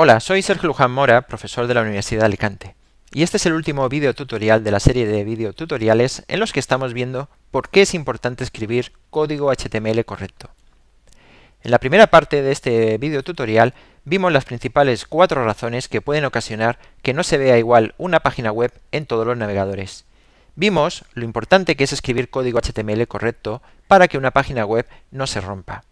Hola, soy Sergio Luján Mora, profesor de la Universidad de Alicante, y este es el último video tutorial de la serie de videotutoriales en los que estamos viendo por qué es importante escribir código HTML correcto. En la primera parte de este video tutorial vimos las principales cuatro razones que pueden ocasionar que no se vea igual una página web en todos los navegadores. Vimos lo importante que es escribir código HTML correcto para que una página web no se rompa.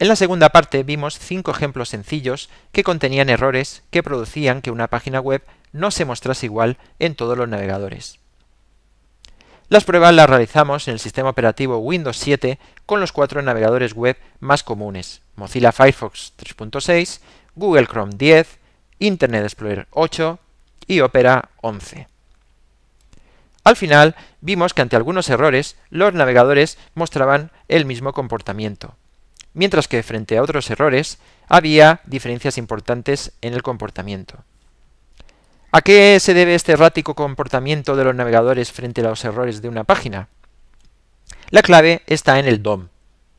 En la segunda parte vimos cinco ejemplos sencillos que contenían errores que producían que una página web no se mostrase igual en todos los navegadores. Las pruebas las realizamos en el sistema operativo Windows 7 con los cuatro navegadores web más comunes, Mozilla Firefox 3.6, Google Chrome 10, Internet Explorer 8 y Opera 11. Al final, vimos que ante algunos errores, los navegadores mostraban el mismo comportamiento, mientras que frente a otros errores había diferencias importantes en el comportamiento. ¿A qué se debe este errático comportamiento de los navegadores frente a los errores de una página? La clave está en el DOM,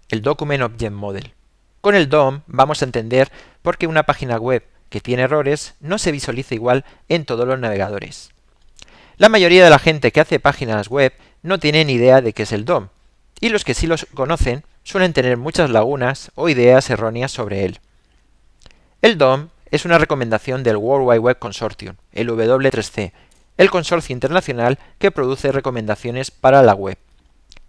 el Document Object Model. Con el DOM vamos a entender por qué una página web que tiene errores no se visualiza igual en todos los navegadores. La mayoría de la gente que hace páginas web no tiene ni idea de qué es el DOM, y los que sí los conocen suelen tener muchas lagunas o ideas erróneas sobre él. El DOM es una recomendación del World Wide Web Consortium, el W3C, el consorcio internacional que produce recomendaciones para la web.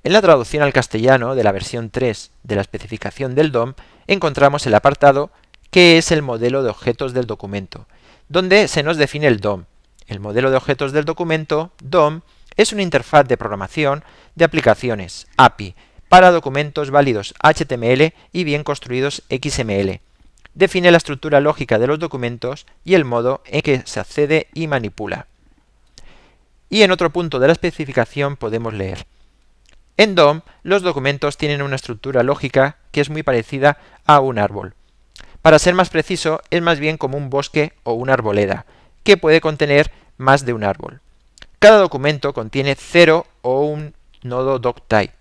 En la traducción al castellano de la versión 3 de la especificación del DOM encontramos el apartado que es el modelo de objetos del documento, donde se nos define el DOM, el modelo de objetos del documento, DOM, es una interfaz de programación de aplicaciones API para documentos válidos HTML y bien construidos XML. Define la estructura lógica de los documentos y el modo en que se accede y manipula. Y en otro punto de la especificación podemos leer. En DOM, los documentos tienen una estructura lógica que es muy parecida a un árbol. Para ser más preciso, es más bien como un bosque o una arboleda, que puede contener más de un árbol. Cada documento contiene cero o un nodo doctype,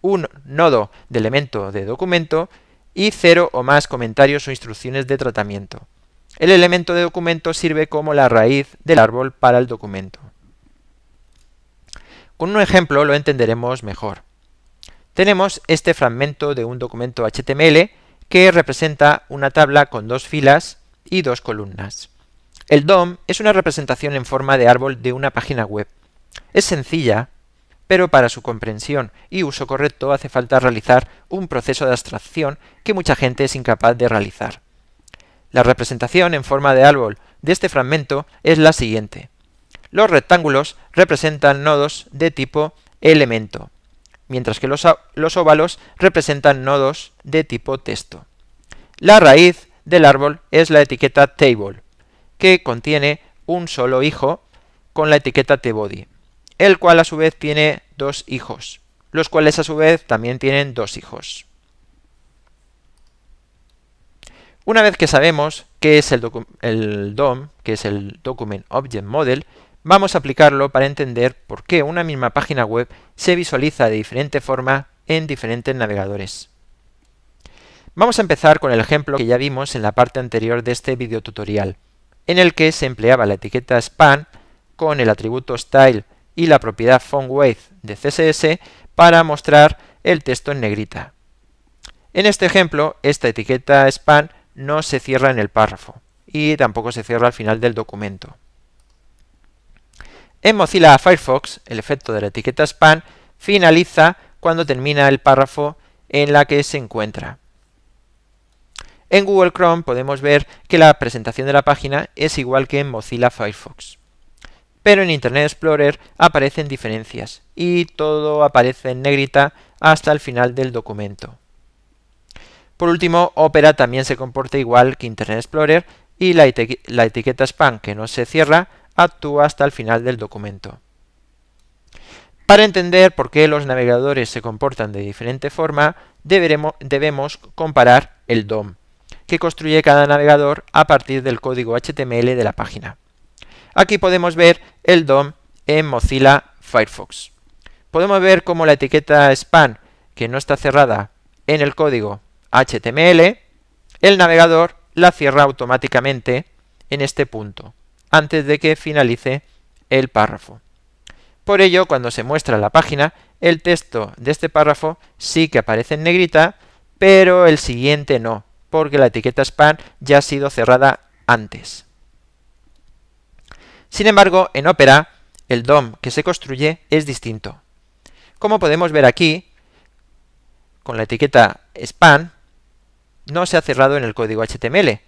un nodo de elemento de documento y cero o más comentarios o instrucciones de tratamiento. El elemento de documento sirve como la raíz del árbol para el documento. Con un ejemplo lo entenderemos mejor. Tenemos este fragmento de un documento HTML que representa una tabla con dos filas y dos columnas. El DOM es una representación en forma de árbol de una página web. Es sencilla, pero para su comprensión y uso correcto hace falta realizar un proceso de abstracción que mucha gente es incapaz de realizar. La representación en forma de árbol de este fragmento es la siguiente. Los rectángulos representan nodos de tipo elemento, mientras que los, ovalos óvalos representan nodos de tipo texto. La raíz del árbol es la etiqueta table, que contiene un solo hijo con la etiqueta tbody, el cual a su vez tiene dos hijos, los cuales a su vez también tienen dos hijos. Una vez que sabemos qué es el, DOM, que es el Document Object Model, vamos a aplicarlo para entender por qué una misma página web se visualiza de diferente forma en diferentes navegadores. Vamos a empezar con el ejemplo que ya vimos en la parte anterior de este videotutorial. tutorial en el que se empleaba la etiqueta span con el atributo style y la propiedad font-weight de CSS para mostrar el texto en negrita. En este ejemplo, esta etiqueta span no se cierra en el párrafo y tampoco se cierra al final del documento. En Mozilla Firefox, el efecto de la etiqueta span finaliza cuando termina el párrafo en la que se encuentra. En Google Chrome podemos ver que la presentación de la página es igual que en Mozilla Firefox. Pero en Internet Explorer aparecen diferencias y todo aparece en negrita hasta el final del documento. Por último, Opera también se comporta igual que Internet Explorer y la, etiqueta spam que no se cierra actúa hasta el final del documento. Para entender por qué los navegadores se comportan de diferente forma, debemos comparar el DOM que construye cada navegador a partir del código HTML de la página. Aquí podemos ver el DOM en Mozilla Firefox. Podemos ver cómo la etiqueta span, que no está cerrada en el código HTML, el navegador la cierra automáticamente en este punto, antes de que finalice el párrafo. Por ello, cuando se muestra la página, el texto de este párrafo sí que aparece en negrita, pero el siguiente no, porque la etiqueta span ya ha sido cerrada antes. Sin embargo, en Opera, el DOM que se construye es distinto. Como podemos ver aquí, con la etiqueta span, no se ha cerrado en el código HTML.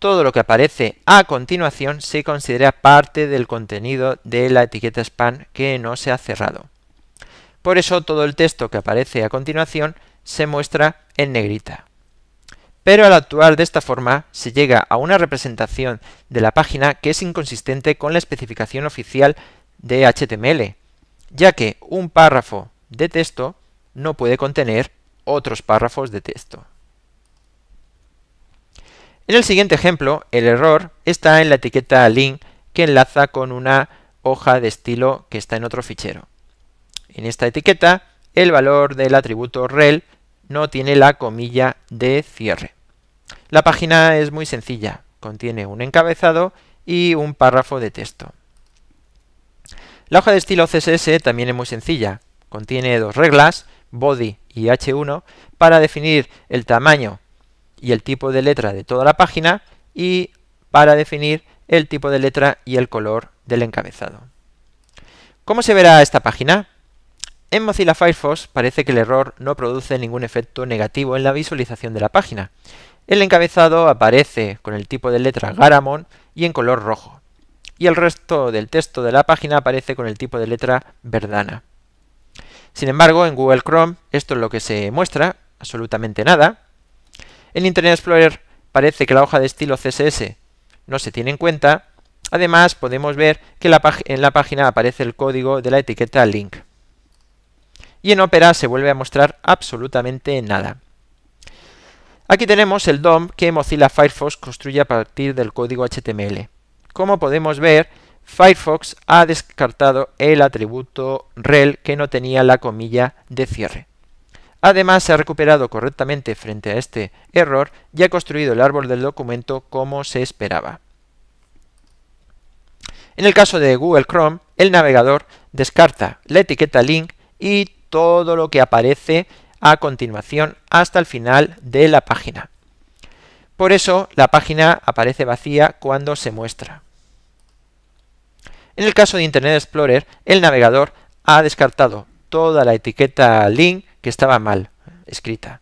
Todo lo que aparece a continuación se considera parte del contenido de la etiqueta span que no se ha cerrado. Por eso todo el texto que aparece a continuación se muestra en negrita. Pero al actuar de esta forma se llega a una representación de la página que es inconsistente con la especificación oficial de HTML, ya que un párrafo de texto no puede contener otros párrafos de texto. En el siguiente ejemplo, el error está en la etiqueta link que enlaza con una hoja de estilo que está en otro fichero. En esta etiqueta, el valor del atributo rel no tiene la comilla de cierre. La página es muy sencilla, contiene un encabezado y un párrafo de texto. La hoja de estilo CSS también es muy sencilla, contiene dos reglas, body y h1, para definir el tamaño y el tipo de letra de toda la página y para definir el tipo de letra y el color del encabezado. ¿Cómo se verá esta página? En Mozilla Firefox parece que el error no produce ningún efecto negativo en la visualización de la página. El encabezado aparece con el tipo de letra Garamond y en color rojo. Y el resto del texto de la página aparece con el tipo de letra verdana. Sin embargo, en Google Chrome esto es lo que se muestra, absolutamente nada. En Internet Explorer parece que la hoja de estilo CSS no se tiene en cuenta. Además, podemos ver que en la página aparece el código de la etiqueta link y en Opera se vuelve a mostrar absolutamente nada. Aquí tenemos el DOM que Mozilla Firefox construye a partir del código HTML. Como podemos ver, Firefox ha descartado el atributo rel que no tenía la comilla de cierre. Además, se ha recuperado correctamente frente a este error y ha construido el árbol del documento como se esperaba. En el caso de Google Chrome, el navegador descarta la etiqueta link y todo lo que aparece a continuación hasta el final de la página. Por eso la página aparece vacía cuando se muestra. En el caso de Internet Explorer, el navegador ha descartado toda la etiqueta link que estaba mal escrita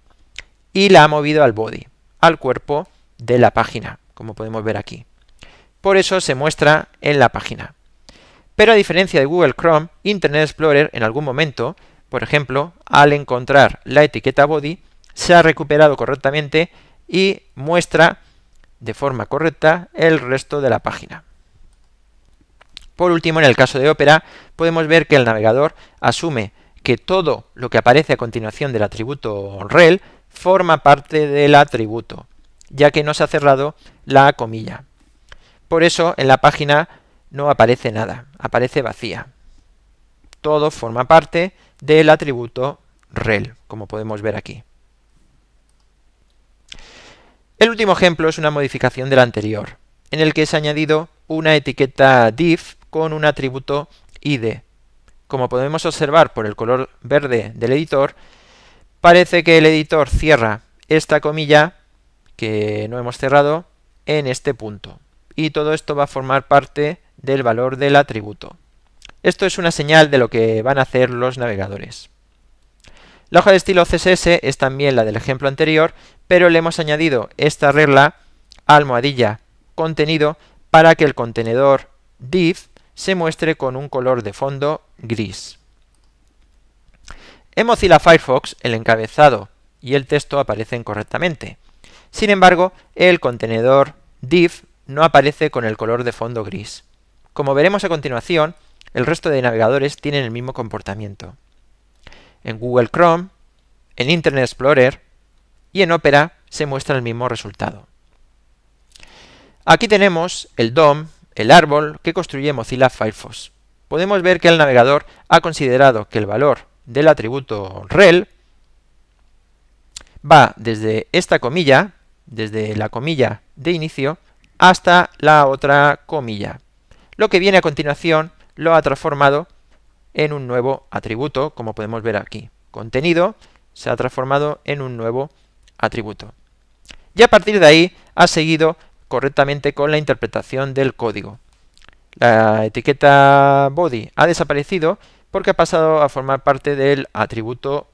y la ha movido al body, al cuerpo de la página, como podemos ver aquí. Por eso se muestra en la página. Pero a diferencia de Google Chrome, Internet Explorer en algún momento por ejemplo, al encontrar la etiqueta body, se ha recuperado correctamente y muestra de forma correcta el resto de la página. Por último, en el caso de Opera, podemos ver que el navegador asume que todo lo que aparece a continuación del atributo rel forma parte del atributo, ya que no se ha cerrado la comilla. Por eso en la página no aparece nada, aparece vacía. Todo forma parte del atributo rel, como podemos ver aquí. El último ejemplo es una modificación del anterior, en el que se ha añadido una etiqueta div con un atributo id. Como podemos observar por el color verde del editor, parece que el editor cierra esta comilla que no hemos cerrado en este punto. Y todo esto va a formar parte del valor del atributo. Esto es una señal de lo que van a hacer los navegadores. La hoja de estilo CSS es también la del ejemplo anterior, pero le hemos añadido esta regla almohadilla contenido para que el contenedor div se muestre con un color de fondo gris. En Mozilla Firefox el encabezado y el texto aparecen correctamente. Sin embargo, el contenedor div no aparece con el color de fondo gris. Como veremos a continuación, el resto de navegadores tienen el mismo comportamiento. En Google Chrome, en Internet Explorer y en Opera se muestra el mismo resultado. Aquí tenemos el DOM, el árbol que construye Mozilla Firefox. Podemos ver que el navegador ha considerado que el valor del atributo rel va desde esta comilla, desde la comilla de inicio, hasta la otra comilla. Lo que viene a continuación lo ha transformado en un nuevo atributo, como podemos ver aquí. Contenido se ha transformado en un nuevo atributo. Y a partir de ahí ha seguido correctamente con la interpretación del código. La etiqueta body ha desaparecido porque ha pasado a formar parte del atributo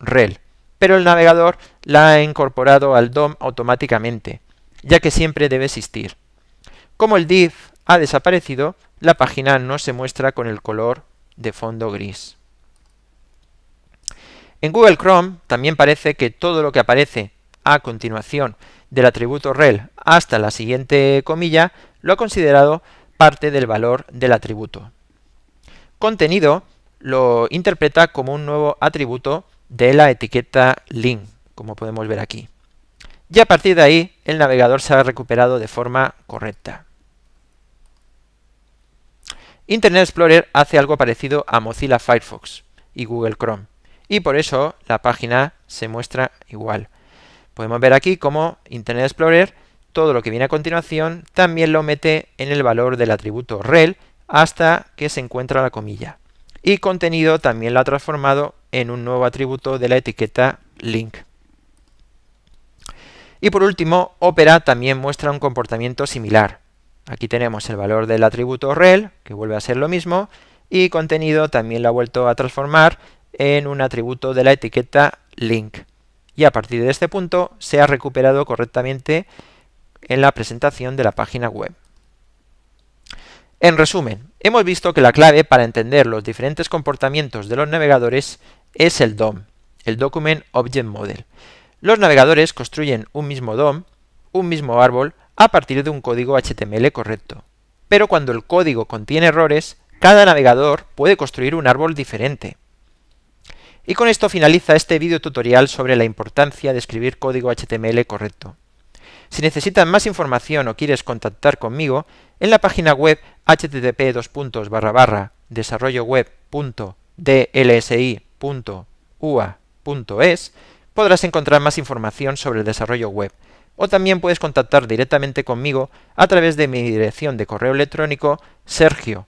rel, pero el navegador la ha incorporado al DOM automáticamente, ya que siempre debe existir. Como el div ha desaparecido, la página no se muestra con el color de fondo gris. En Google Chrome también parece que todo lo que aparece a continuación del atributo rel hasta la siguiente comilla lo ha considerado parte del valor del atributo. Contenido lo interpreta como un nuevo atributo de la etiqueta link, como podemos ver aquí. Y a partir de ahí el navegador se ha recuperado de forma correcta. Internet Explorer hace algo parecido a Mozilla Firefox y Google Chrome. Y por eso la página se muestra igual. Podemos ver aquí cómo Internet Explorer, todo lo que viene a continuación, también lo mete en el valor del atributo rel hasta que se encuentra la comilla. Y contenido también lo ha transformado en un nuevo atributo de la etiqueta link. Y por último, Opera también muestra un comportamiento similar. Aquí tenemos el valor del atributo rel, que vuelve a ser lo mismo, y contenido también lo ha vuelto a transformar en un atributo de la etiqueta link. Y a partir de este punto se ha recuperado correctamente en la presentación de la página web. En resumen, hemos visto que la clave para entender los diferentes comportamientos de los navegadores es el DOM, el Document Object Model. Los navegadores construyen un mismo DOM, un mismo árbol, a partir de un código HTML correcto. Pero cuando el código contiene errores, cada navegador puede construir un árbol diferente. Y con esto finaliza este video tutorial sobre la importancia de escribir código HTML correcto. Si necesitas más información o quieres contactar conmigo, en la página web http desarrolloweb.dlsi.ua.es podrás encontrar más información sobre el desarrollo web o también puedes contactar directamente conmigo a través de mi dirección de correo electrónico sergio.luján.ua.es.